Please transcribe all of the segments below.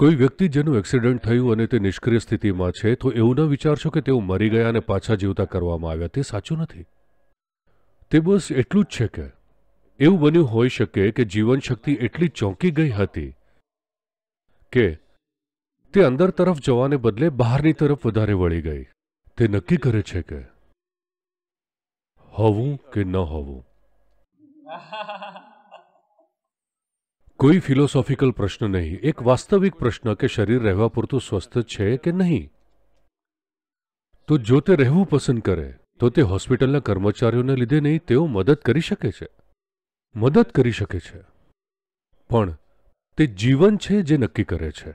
કોઈ વ્યક્તિ જેનું એક્સિડન્ટ થયું અને તે નિષ્ક્રિય સ્થિતિમાં છે તો એવું ન વિચારશો કે તેઓ મરી ગયા અને પાછા જીવતા કરવામાં આવ્યા તે સાચું નથી તે બસ એટલું જ છે કે એવું બન્યું હોઈ શકે કે જીવનશક્તિ એટલી ચોંકી ગઈ હતી કે તે અંદર તરફ જવાને બદલે બહારની તરફ વધારે વળી ગઈ તે નક્કી કરે છે કે હોવું કે ન હોવું કોઈ ફિલોસોફિકલ પ્રશ્ન નહીં એક વાસ્તવિક પ્રશ્ન કે શરીર રહેવા પૂરતું સ્વસ્થ છે કે નહીં તો જો તે રહેવું પસંદ કરે તો તે હોસ્પિટલના કર્મચારીઓને લીધે નહીં તેઓ મદદ કરી શકે છે મદદ કરી શકે છે પણ તે જીવન છે જે નક્કી કરે છે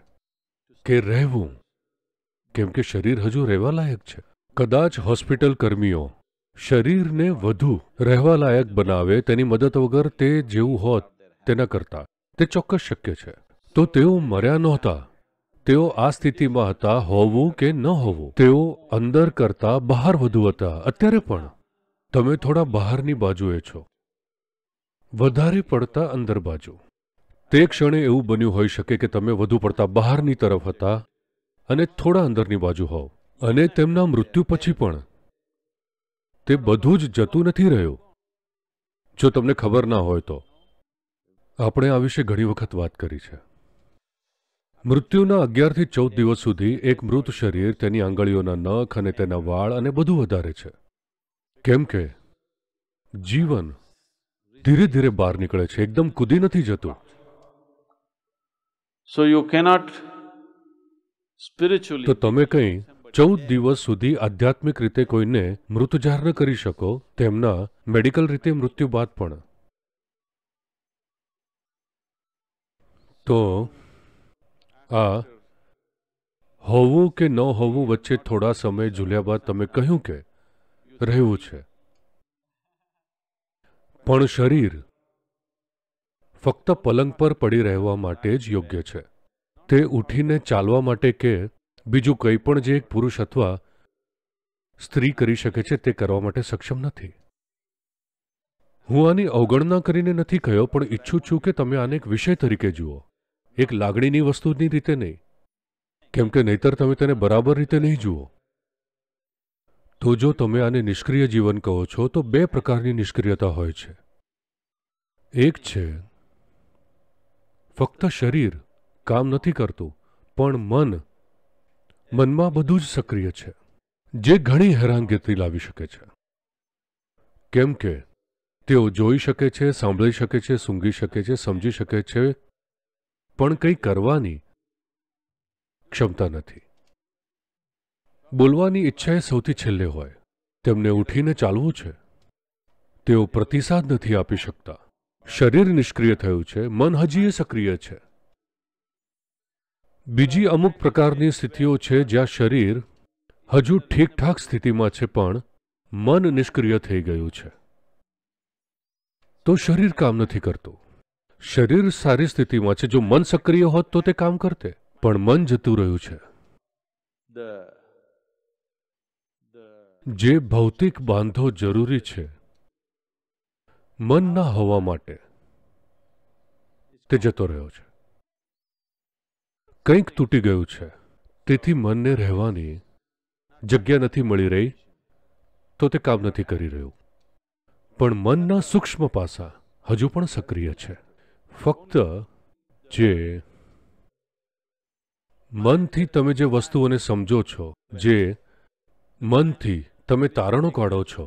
કે રહેવું કેમ કે શરીર હજુ રહેવા લાયક છે કદાચ હોસ્પિટલ કર્મીઓ શરીરને વધુ રહેવા લાયક બનાવે તેની મદદ વગર તે જેવું હોત તેના કરતાં તે ચોક્કસ શક્ય છે તો તેઓ મર્યા નહોતા તેઓ આ સ્થિતિમાં હતા હોવું કે ન હોવું તેઓ અંદર કરતા બહાર વધુ હતા અત્યારે પણ તમે થોડા બહારની બાજુએ છો વધારે પડતા અંદર બાજુ તે ક્ષણે એવું બન્યું હોઈ શકે કે તમે વધુ પડતા બહારની તરફ હતા અને થોડા અંદરની બાજુ હોવ અને તેમના મૃત્યુ પછી પણ તે બધું જ જતું નથી રહ્યું જો તમને ખબર ના હોય તો આપણે આ વિશે ઘણી વખત વાત કરી છે મૃત્યુના અગિયારથી ચૌદ દિવસ સુધી એક મૃત શરીર તેની આંગળીઓના નખ અને તેના વાળ અને બધું વધારે છે કેમ કે જીવન ધીરે ધીરે બહાર નીકળે છે એકદમ કૂદી નથી જતું સો યુ કેનોટ તો તમે કંઈ ચૌદ દિવસ સુધી આધ્યાત્મિક રીતે કોઈને મૃત જાહેર ન કરી શકો તેમના મેડિકલ રીતે મૃત્યુ બાદ પણ તો આ હોવું કે ન હોવું વચ્ચે થોડા સમય ઝૂલ્યા બાદ તમે કહ્યું કે રહેવું છે પણ શરીર ફક્ત પલંગ પર પડી રહેવા માટે જ યોગ્ય છે તે ઉઠીને ચાલવા માટે કે બીજું કંઈ પણ જે એક પુરુષ અથવા સ્ત્રી કરી શકે છે તે કરવા માટે સક્ષમ નથી હું આની અવગણના કરીને નથી કહ્યો પણ ઈચ્છું છું કે તમે આને એક વિષય તરીકે જુઓ એક લાગણીની વસ્તુની રીતે નહીં કેમ કે નહીતર તમે તેને બરાબર રીતે નહીં જુઓ તો જો તમે આને નિષ્ક્રિય જીવન કહો છો તો બે પ્રકારની નિષ્ક્રિયતા હોય છે એક છે ફક્ત શરીર કામ નથી કરતું પણ મન મનમાં બધું જ સક્રિય છે જે ઘણી હેરાનગતિ લાવી શકે છે કેમ કે તેઓ જોઈ શકે છે સાંભળી શકે છે સૂંઘી શકે છે સમજી શકે છે પણ કંઈ કરવાની ક્ષમતા નથી બોલવાની ઈચ્છા એ સૌથી છેલ્લે હોય તેમને ઉઠીને ચાલવું છે તેઓ પ્રતિસાદ નથી આપી શકતા શરીર નિષ્ક્રિય થયું છે મન હજી સક્રિય છે બીજી અમુક પ્રકારની સ્થિતિઓ છે જ્યાં શરીર હજુ ઠીકઠાક સ્થિતિમાં છે પણ મન નિષ્ક્રિય થઈ ગયું છે તો શરીર કામ નથી કરતું શરીર સારી સ્થિતિમાં છે જો મન સક્રિય હોત તો તે કામ કરતે પણ મન જતું રહ્યું છે જે ભૌતિક બાંધો જરૂરી છે મન ના હોવા માટે તે જતો રહ્યો છે કંઈક તૂટી ગયું છે તેથી મનને રહેવાની જગ્યા નથી મળી રહી તો તે કામ નથી કરી રહ્યું પણ મનના સૂક્ષ્મ પાસા હજુ પણ સક્રિય છે ફક્ત જે મનથી તમે જે વસ્તુઓને સમજો છો જે મનથી તમે તારણો કાઢો છો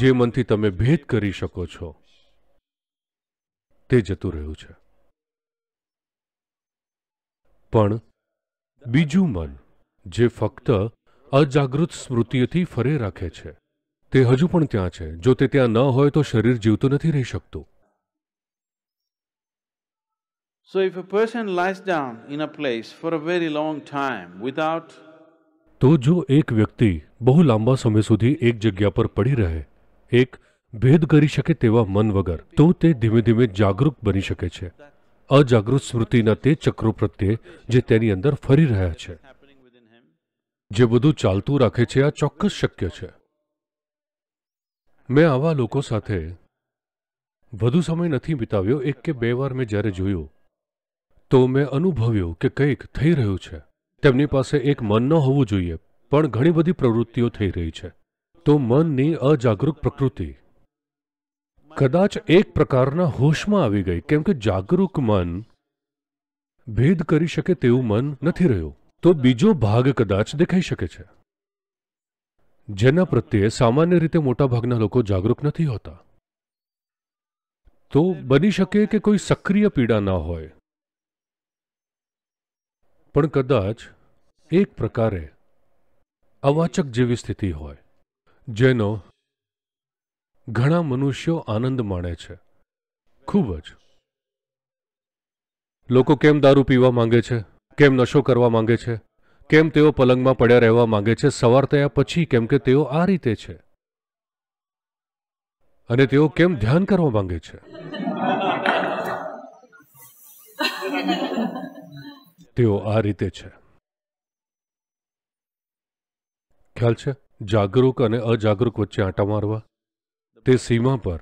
જે મનથી તમે ભેદ કરી શકો છો તે જતું રહ્યું છે પણ બીજું મન જે ફક્ત અજાગૃત સ્મૃતિઓથી ફરે રાખે છે તે હજુ પણ ત્યાં છે જો તે ત્યાં ન હોય તો શરીર જીવતું નથી રહી શકતું So if a person lies down in a place for a very long time without તો જો એક વ્યક્તિ બહુ લાંબા સમય સુધી એક જગ્યા પર પડી રહે એક ભેદ કરી શકે તેવા મન વગર તો તે ધીમે ધીમે જાગૃત બની શકે છે અજાગૃત સ્મૃતિના તે ચક્રો પ્રત્યે જે તેની અંદર ફરી રહ્યા છે જે બધું ચાલતું રાખે છે આ ચોક્કસ શક્ય છે મેં આવા લોકો સાથે વધુ સમય નથી વિતાવ્યો એક કે બે વાર મેં જ્યારે જોયું તો મેં અનુભવ્યું કે કંઈક થઈ રહ્યું છે તેમની પાસે એક મન ન હોવું જોઈએ પણ ઘણી બધી પ્રવૃત્તિઓ થઈ રહી છે તો મનની અજાગૃત પ્રકૃતિ કદાચ એક પ્રકારના હોશમાં આવી ગઈ કેમ કે જાગૃત મન ભેદ કરી શકે તેવું મન નથી રહ્યું તો બીજો ભાગ કદાચ દેખાઈ શકે છે જેના પ્રત્યે સામાન્ય રીતે મોટાભાગના લોકો જાગૃત નથી હોતા તો બની શકે કે કોઈ સક્રિય પીડા ન હોય પણ કદાચ એક પ્રકારે અવાચક જેવી સ્થિતિ હોય જેનો ઘણા મનુષ્યો આનંદ માણે છે ખૂબ જ લોકો કેમ દારૂ પીવા માંગે છે કેમ નશો કરવા માંગે છે કેમ તેઓ પલંગમાં પડ્યા રહેવા માંગે છે સવાર થયા પછી કેમ કે તેઓ આ રીતે છે અને તેઓ કેમ ધ્યાન કરવા માંગે છે તેઓ આ રીતે છે ખ્યાલ છે જાગરૂક અને અજાગરૂક વચ્ચે આંટા મારવા તે સીમા પર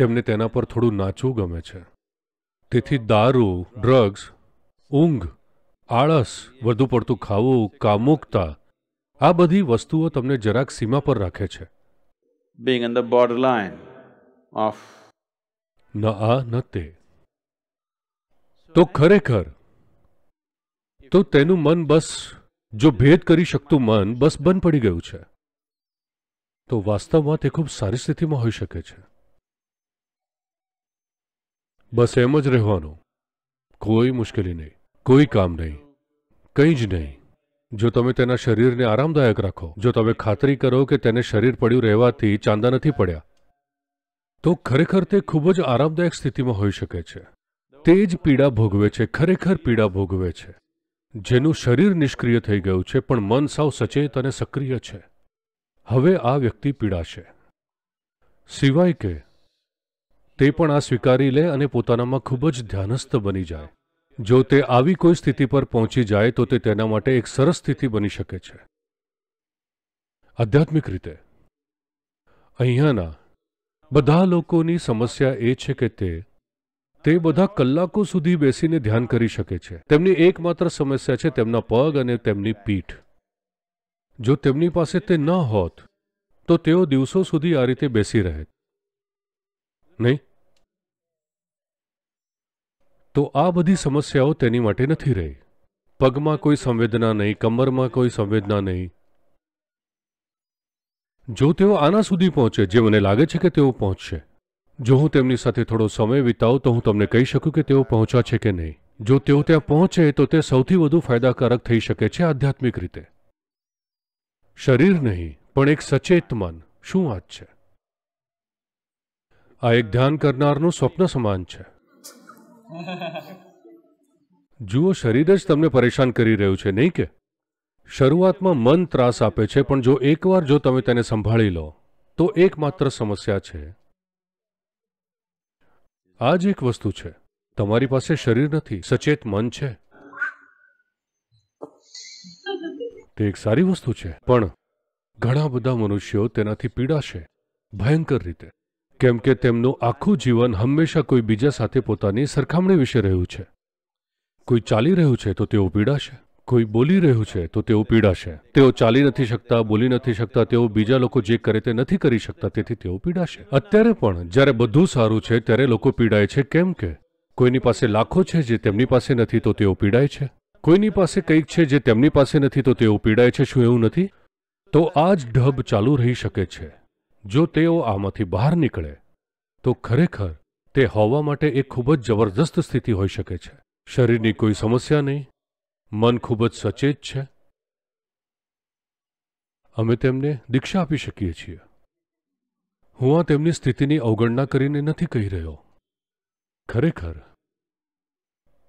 તેમને તેના પર થોડું નાચવું ગમે છે તેથી દારૂ ડ્રગ્સ ઊંઘ આળસ વધુ પડતું ખાવું કામુકતા આ બધી વસ્તુઓ તમને જરાક સીમા પર રાખે છે being in the borderline of ન આ ન તે તો ખરેખર તો તેનું મન બસ જો ભેદ કરી શકતું મન બસ બંધ પડી ગયું છે તો વાસ્તવમાં તે ખૂબ સારી સ્થિતિમાં હોઈ શકે છે બસ એમ જ રહેવાનું કોઈ મુશ્કેલી નહીં કોઈ કામ નહીં કંઈ જ નહીં જો તમે તેના શરીરને આરામદાયક રાખો જો તમે ખાતરી કરો કે તેને શરીર પડ્યું રહેવાથી ચાંદા નથી પડ્યા તો ખરેખર તે ખૂબ જ આરામદાયક સ્થિતિમાં હોઈ શકે છે તે જ પીડા ભોગવે છે ખરેખર પીડા ભોગવે છે જેનું શરીર નિષ્ક્રિય થઈ ગયું છે પણ મન સાવ સચેત અને સક્રિય છે હવે આ વ્યક્તિ પીડાશે સિવાય કે તે પણ આ સ્વીકારી લે અને પોતાનામાં ખૂબ જ ધ્યાનસ્થ બની જાય જો તે આવી કોઈ સ્થિતિ પર પહોંચી જાય તો તે તેના માટે એક સરસ સ્થિતિ બની શકે છે આધ્યાત્મિક રીતે અહીંયાના બધા લોકોની સમસ્યા એ છે કે તે તે બધા કલાકો સુધી બેસીને ધ્યાન કરી શકે છે તેમની એકમાત્ર સમસ્યા છે તેમના પગ અને તેમની પીઠ જો તેમની પાસે તે ન હોત તો તેઓ દિવસો સુધી આ રીતે બેસી રહે નહીં તો આ બધી સમસ્યાઓ તેની માટે નથી રહી પગમાં કોઈ સંવેદના નહીં કમરમાં કોઈ સંવેદના નહીં જો તેઓ આના સુધી પહોંચે જે મને લાગે છે કે તેઓ પહોંચશે જો હું તેમની સાથે થોડો સમય વિતાવું તો હું તમને કહી શકું કે તેઓ પહોંચ્યા છે કે નહીં જો તેઓ ત્યાં પહોંચે તો તે સૌથી વધુ ફાયદાકારક થઈ શકે છે આધ્યાત્મિક રીતે શરીર નહીં પણ એક સચેત મન શું વાત છે આ એક ધ્યાન કરનારનું સ્વપ્ન સમાન છે જુઓ શરીર જ તમને પરેશાન કરી રહ્યું છે નહીં કે શરૂઆતમાં મન ત્રાસ આપે છે પણ જો એકવાર જો તમે તેને સંભાળી લો તો એકમાત્ર સમસ્યા છે આ જ એક વસ્તુ છે તમારી પાસે શરીર નથી સચેત મન છે તે એક સારી વસ્તુ છે પણ ઘણા બધા મનુષ્યો તેનાથી પીડાશે ભયંકર રીતે કેમ કે તેમનું આખું જીવન હંમેશા કોઈ બીજા સાથે પોતાની સરખામણી વિશે રહ્યું છે કોઈ ચાલી રહ્યું છે તો તેઓ પીડાશે કોઈ બોલી રહ્યું છે તો તેઓ પીડાશે તેઓ ચાલી નથી શકતા બોલી નથી શકતા તેઓ બીજા લોકો જે કરે તે નથી કરી શકતા તેથી તેઓ પીડાશે અત્યારે પણ જ્યારે બધું સારું છે ત્યારે લોકો પીડાય છે કેમ કે કોઈની પાસે લાખો છે જે તેમની પાસે નથી તો તેઓ પીડાય છે કોઈની પાસે કંઈક છે જે તેમની પાસે નથી તો તેઓ પીડાય છે શું એવું નથી તો આ જ ઢબ ચાલુ રહી શકે છે જો તેઓ આમાંથી બહાર નીકળે તો ખરેખર તે હોવા માટે એક ખૂબ જ જબરદસ્ત સ્થિતિ હોઈ શકે છે શરીરની કોઈ સમસ્યા નહીં મન ખૂબ જ સચેત છે અમે તેમને દીક્ષા આપી શકીએ છીએ હું આ તેમની સ્થિતિની અવગણના કરીને નથી કહી રહ્યો ખરેખર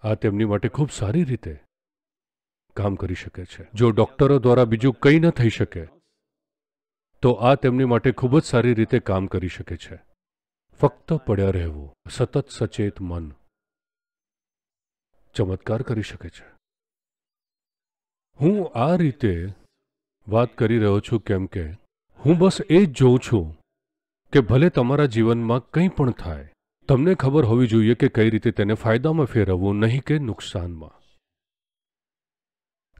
આ તેમની માટે ખૂબ સારી રીતે કામ કરી શકે છે જો ડોક્ટરો દ્વારા બીજું કંઈ ન થઈ શકે તો આ તેમની માટે ખૂબ જ સારી રીતે કામ કરી શકે છે ફક્ત પડ્યા રહેવું સતત સચેત મન ચમત્કાર કરી શકે છે હું આ રીતે વાત કરી રહ્યો છું કેમ કે હું બસ એ જ જોઉં છું કે ભલે તમારા જીવનમાં કંઈ પણ થાય તમને ખબર હોવી જોઈએ કે કઈ રીતે તેને ફાયદામાં ફેરવવું નહીં કે નુકસાનમાં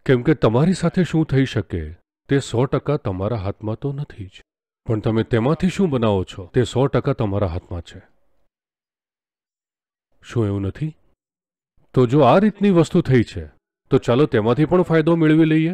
કેમ કે તમારી સાથે શું થઈ શકે તે સો ટકા તમારા હાથમાં તો નથી જ પણ તમે તેમાંથી શું બનાવો છો તે સો ટકા તમારા હાથમાં છે શું એવું નથી તો જો આ રીતની વસ્તુ થઈ છે તો ચાલો તેમાંથી પણ ફાયદો મેળવી લઈએ